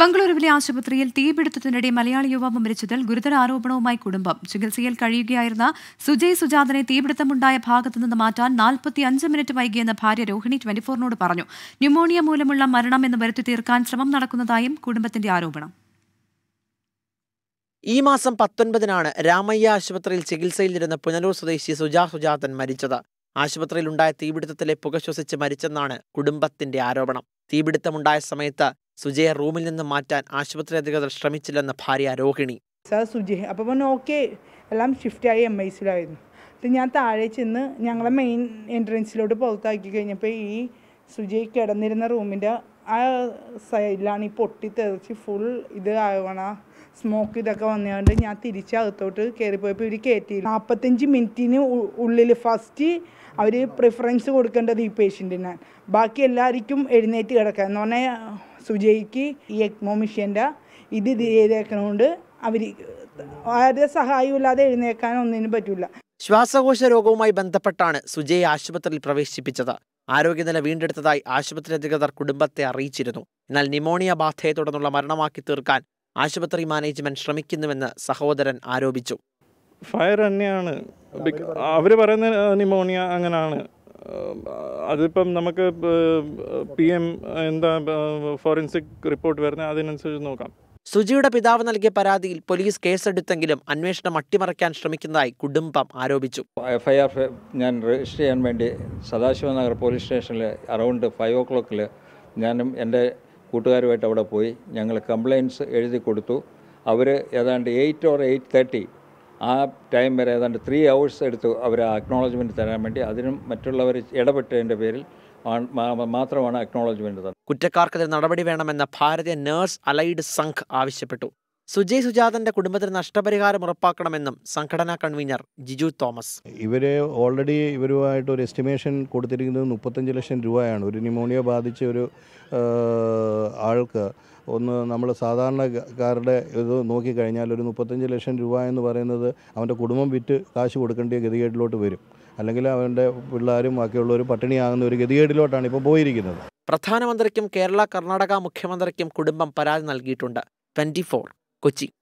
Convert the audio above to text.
ബംഗളൂരുവിലെ ആശുപത്രിയിൽ തീപിടുത്തത്തിനിടെ മലയാളി യുവാവ് മരിച്ചതിൽ ഗുരുതര ആരോപണവുമായി കുടുംബം ചികിത്സയിൽ കഴിയുകയായിരുന്ന സുജയ് സുജാതനെ തീപിടുത്തമുണ്ടായ ഭാഗത്തു നിന്ന് മാറ്റാൻ നാൽപ്പത്തി അഞ്ച് മിനിറ്റ് വൈകിയെന്ന് ഭാര്യ രോഹിണി ട്വന്റിഫോറിനോട് പറഞ്ഞു ന്യൂമോണിയ മൂലമുള്ള മരണം എന്ന് വരുത്തി തീർക്കാൻ ശ്രമം നടക്കുന്നതായും കുടുംബത്തിന്റെ ആരോപണം ഈ മാസം പത്തൊൻപതിനാണ് രാമയ്യ ആശുപത്രിയിൽ ചികിത്സയിലിരുന്ന പുനലൂർ സ്വദേശി സുജാ സുജാതൻ മരിച്ചത് ആശുപത്രിയിലുണ്ടായ തീപിടുത്തത്തിലെ പുക ശ്വസിച്ച് മരിച്ചെന്നാണ് കുടുംബത്തിന്റെ ആരോപണം തീപിടുത്തമുണ്ടായ സമയത്ത് സുജയെ റൂമിൽ നിന്ന് മാറ്റാൻ ആശുപത്രി അധികൃതർ ശ്രമിച്ചില്ലെന്ന് ഭാര്യ രോഹിണി സാർ സുജയ് അപ്പോൾ പറഞ്ഞു ഓക്കെ എല്ലാം ഷിഫ്റ്റായി എം ഐ സിയിലായിരുന്നു അപ്പം ഞാൻ താഴെ ചെന്ന് ഞങ്ങളെ മെയിൻ എൻട്രൻസിലോട്ട് പുറത്താക്കി കഴിഞ്ഞപ്പോൾ ഈ സുജയ് കിടന്നിരുന്ന റൂമിൻ്റെ ആ സൈഡിലാണ് ഈ പൊട്ടിത്തെറിച്ച് ഫുൾ ഇത് ആവണ സ്മോക്ക് ഇതൊക്കെ വന്നതുകൊണ്ട് ഞാൻ തിരിച്ച് അകത്തോട്ട് കയറിപ്പോയപ്പോൾ ഇവർ കയറ്റി നാൽപ്പത്തഞ്ച് മിനിറ്റിന് ഉള്ളിൽ ഫസ്റ്റ് അവർ പ്രിഫറൻസ് കൊടുക്കേണ്ടത് ഈ പേഷ്യൻറ്റിനാണ് ബാക്കി എല്ലാവർക്കും എഴുന്നേറ്റ് കിടക്കുക എന്ന് പറഞ്ഞാൽ സുജയ്ക്ക് ഈ എക്മോ മിഷ്യൻ്റെ ഇത് ചെയ്തേക്കണോണ്ട് അവർ ആരുടെ സഹായമില്ലാതെ എഴുന്നേക്കാൻ ഒന്നിനും പറ്റില്ല ശ്വാസകോശ രോഗവുമായി ബന്ധപ്പെട്ടാണ് സുജയെ ആശുപത്രിയിൽ പ്രവേശിപ്പിച്ചത് ആരോഗ്യനില വീണ്ടെടുത്തതായി ആശുപത്രി അധികൃതർ കുടുംബത്തെ അറിയിച്ചിരുന്നു എന്നാൽ നിമോണിയ ബാധയെ തുടർന്നുള്ള മരണമാക്കി തീർക്കാൻ ആശുപത്രി മാനേജ്മെന്റ് ശ്രമിക്കുന്നുവെന്ന് സഹോദരൻ ആരോപിച്ചു ഫയർ തന്നെയാണ് അവര് പറയുന്ന നിമോണിയ അങ്ങനെയാണ് അതിപ്പം നമുക്ക് പി എം എന്താ ഫോറൻസിക് റിപ്പോർട്ട് വരുന്നത് അതിനനുസരിച്ച് നോക്കാം സുജിയുടെ പിതാവ് നൽകിയ പരാതിയിൽ പോലീസ് കേസെടുത്തെങ്കിലും അന്വേഷണം അട്ടിമറിക്കാൻ ശ്രമിക്കുന്നതായി കുടുംബം ആരോപിച്ചു എഫ്ഐആർ ഞാൻ രജിസ്റ്റർ ചെയ്യാൻ വേണ്ടി സദാശിവ നഗർ പോലീസ് സ്റ്റേഷനിൽ അറൗണ്ട് ഫൈവ് ഒ ക്ലോക്കിൽ ഞാനും എൻ്റെ കൂട്ടുകാരുമായിട്ട് അവിടെ പോയി ഞങ്ങൾ കംപ്ലയിൻസ് എഴുതി കൊടുത്തു അവർ ഏതാണ്ട് എയ്റ്റ് ഓർ എയ്റ്റ് തേർട്ടി ആ ടൈം വരെ ഏതാണ്ട് ത്രീ ഹവേഴ്സ് എടുത്തു അവർ ആ അക്നോളജ്മെൻറ്റ് തരാൻ വേണ്ടി അതിനും മറ്റുള്ളവർ ഇടപെട്ടതിൻ്റെ പേരിൽ മാത്രമാണ് അക്നോളജ്മെൻറ്റ് തന്നത് കുറ്റക്കാർക്കെതിരെ നടപടി വേണമെന്ന ഭാരതീയ നേഴ്സ് അലൈഡ് സംഘ് ആവശ്യപ്പെട്ടു സുജയ് സുജാതന്റെ കുടുംബത്തിന് നഷ്ടപരിഹാരം ഉറപ്പാക്കണമെന്നും സംഘടനാ കൺവീനർ ജിജു തോമസ് ഇവര് ഓൾറെഡി ഇവരുമായിട്ട് ഒരു എസ്റ്റിമേഷൻ കൊടുത്തിരിക്കുന്നത് മുപ്പത്തഞ്ച് ലക്ഷം രൂപയാണ് ഒരു ന്യൂമോണിയ ബാധിച്ച ഒരു ആൾക്ക് ഒന്ന് നമ്മൾ സാധാരണക്കാരുടെ ഇത് നോക്കിക്കഴിഞ്ഞാൽ ഒരു മുപ്പത്തഞ്ച് ലക്ഷം രൂപ എന്ന് പറയുന്നത് അവൻ്റെ കുടുംബം വിറ്റ് കാശ് കൊടുക്കേണ്ട ഗതികേട്ടിലോട്ട് വരും അല്ലെങ്കിൽ അവൻ്റെ പിള്ളേരും ബാക്കിയുള്ളവരും പട്ടിണിയാകുന്ന ഒരു ഗതികേടിലോട്ടാണ് ഇപ്പോൾ പോയിരിക്കുന്നത് പ്രധാനമന്ത്രിക്കും കേരള കർണാടക മുഖ്യമന്ത്രിക്കും കുടുംബം പരാതി നൽകിയിട്ടുണ്ട് ട്വൻറ്റി こっち。